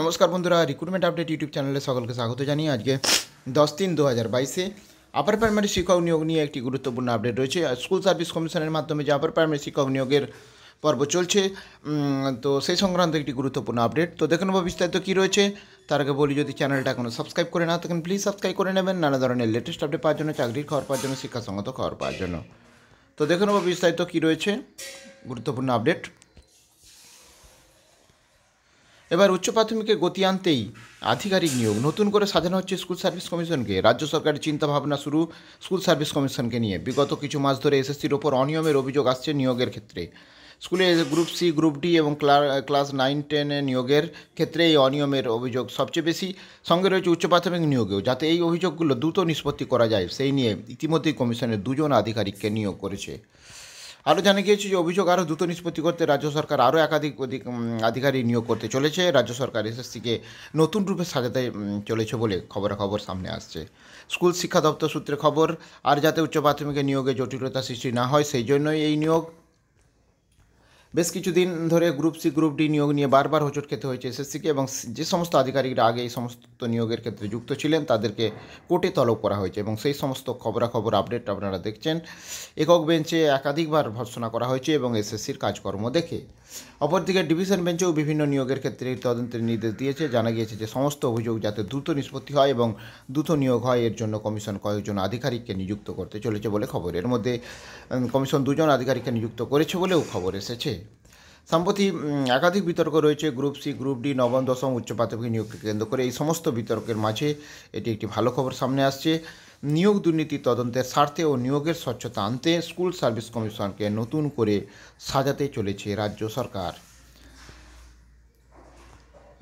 নমস্কার বন্ধুরা recruitment update YouTube চ্যানেলে সকলকে স্বাগত জানিয়ে আজকে দশ তিন দু হাজার বাইশে আপার প্রাইমারি শিক্ষক নিয়োগ নিয়ে একটি গুরুত্বপূর্ণ আপডেট রয়েছে স্কুল সার্ভিস কমিশনের মাধ্যমে যে আপার প্রাইমারি শিক্ষক নিয়োগের পর্ব চলছে তো সেই সংক্রান্ত একটি গুরুত্বপূর্ণ আপডেট তো দেখে নেবো বিস্তারিত কী রয়েছে তার আগে বলি যদি চ্যানেলটা এখনও সাবস্ক্রাইব করে না থাকেন প্লিজ সাবস্ক্রাইব করে নেবেন নানা ধরনের লেটেস্ট আপডেট পাওয়ার জন্য চাকরির খবর পাওয়ার জন্য শিক্ষাসঙ্গত খবর পাওয়ার জন্য তো দেখে নেবো বিস্তারিত কী রয়েছে গুরুত্বপূর্ণ আপডেট এবার উচ্চ প্রাথমিকে গতি আনতেই আধিকারিক নিয়োগ নতুন করে সাজানো হচ্ছে স্কুল সার্ভিস কমিশনকে রাজ্য সরকারের চিন্তাভাবনা শুরু স্কুল সার্ভিস কমিশনকে নিয়ে বিগত কিছু মাস ধরে এসএসসির ওপর অনিয়মের অভিযোগ আসছে নিয়োগের ক্ষেত্রে স্কুলে গ্রুপ সি গ্রুপ ডি এবং ক্লাস নাইন টেনে নিয়োগের ক্ষেত্রে এই অনিয়মের অভিযোগ সবচেয়ে বেশি সঙ্গে রয়েছে উচ্চ প্রাথমিক নিয়োগেও যাতে এই অভিযোগগুলো দ্রুত নিষ্পত্তি করা যায় সেই নিয়ে ইতিমধ্যেই কমিশনের দুজন আধিকারিককে নিয়োগ করেছে আরও জানা গিয়েছে যে অভিযোগ আরও দ্রুত নিষ্পত্তি করতে রাজ্য সরকার আরও একাধিক অধিক আধিকারিক নিয়োগ করতে চলেছে রাজ্য সরকার এসএসসিকে নতুন রূপে সাজাতে চলেছে বলে খবরাখবর সামনে আসছে স্কুল শিক্ষা দপ্তর সূত্রে খবর আর যাতে উচ্চ প্রাথমিকে নিয়োগে জটিলতা সৃষ্টি না হয় সেই জন্যই এই নিয়োগ বেশ কিছুদিন ধরে গ্রুপ সি গ্রুপ ডি নিয়োগ নিয়ে বারবার হোঁচট খেতে হয়েছে এসএসসিকে এবং যে সমস্ত আধিকারিকরা আগে এই সমস্ত নিয়োগের ক্ষেত্রে যুক্ত ছিলেন তাদেরকে কোর্টে তলব করা হয়েছে এবং সেই সমস্ত খবরাখবর আপডেট আপনারা দেখছেন একক বেঞ্চে একাধিকবার ভর্সনা করা হয়েছে এবং এসএসসির কাজকর্ম দেখে অপরদিকে ডিভিশন বেঞ্চেও বিভিন্ন নিয়োগের ক্ষেত্রে তদন্তের নির্দেশ দিয়েছে জানা গিয়েছে যে সমস্ত অভিযোগ যাতে দ্রুত নিষ্পত্তি হয় এবং দ্রুত নিয়োগ হয় এর জন্য কমিশন কয়েকজন আধিকারিককে নিযুক্ত করতে চলেছে বলে খবর এর মধ্যে কমিশন দুজন আধিকারিককে নিযুক্ত করেছে বলেও খবর এসেছে সম্প্রতি একাধিক বিতর্ক রয়েছে গ্রুপ সি গ্রুপ ডি নবম দশম উচ্চ প্রাথমিক নিয়োগকে কেন্দ্র করে এই সমস্ত বিতর্কের মাঝে এটি একটি ভালো খবর সামনে আসছে নিয়োগ দুর্নীতি তদন্তের স্বার্থে ও নিয়োগের স্বচ্ছতা আনতে স্কুল সার্ভিস কমিশনকে নতুন করে সাজাতে চলেছে রাজ্য সরকার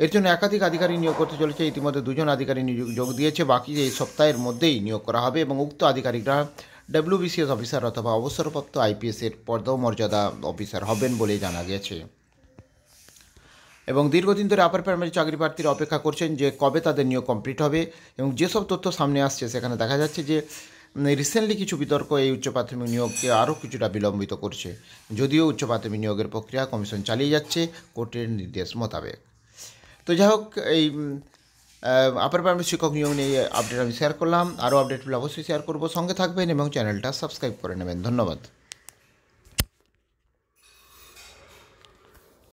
এর জন্য একাধিক আধিকারিক নিয়োগ করতে চলেছে ইতিমধ্যে দুজন আধিকারিক নিয়োগ যোগ দিয়েছে বাকি এই সপ্তাহের মধ্যেই নিয়োগ করা হবে এবং উক্ত আধিকারিকরা ডব্লিউবিসিএস অফিসার অথবা অবসরপ্রাপ্ত আইপিএসের পদমর্যাদা অফিসার হবেন বলে জানা গেছে এবং দীর্ঘদিন ধরে আপার প্রাইমারি চাকরি প্রার্থীরা অপেক্ষা করছেন যে কবে তাদের নিয়োগ কমপ্লিট হবে এবং যেসব তথ্য সামনে আসছে সেখানে দেখা যাচ্ছে যে রিসেন্টলি কিছু বিতর্ক এই উচ্চ প্রাথমিক নিয়োগকে আরও কিছুটা বিলম্বিত করছে যদিও উচ্চ প্রাথমিক নিয়োগের প্রক্রিয়া কমিশন চালিয়ে যাচ্ছে কোর্টের নির্দেশ মোতাবেক তো যাই হোক এই আপার প্রাইমারি শিক্ষক নিয়োগ নিয়ে আপডেট আমি শেয়ার করলাম আরও আপডেটগুলো অবশ্যই শেয়ার করবো সঙ্গে থাকবেন এবং চ্যানেলটা সাবস্ক্রাইব করে নেবেন ধন্যবাদ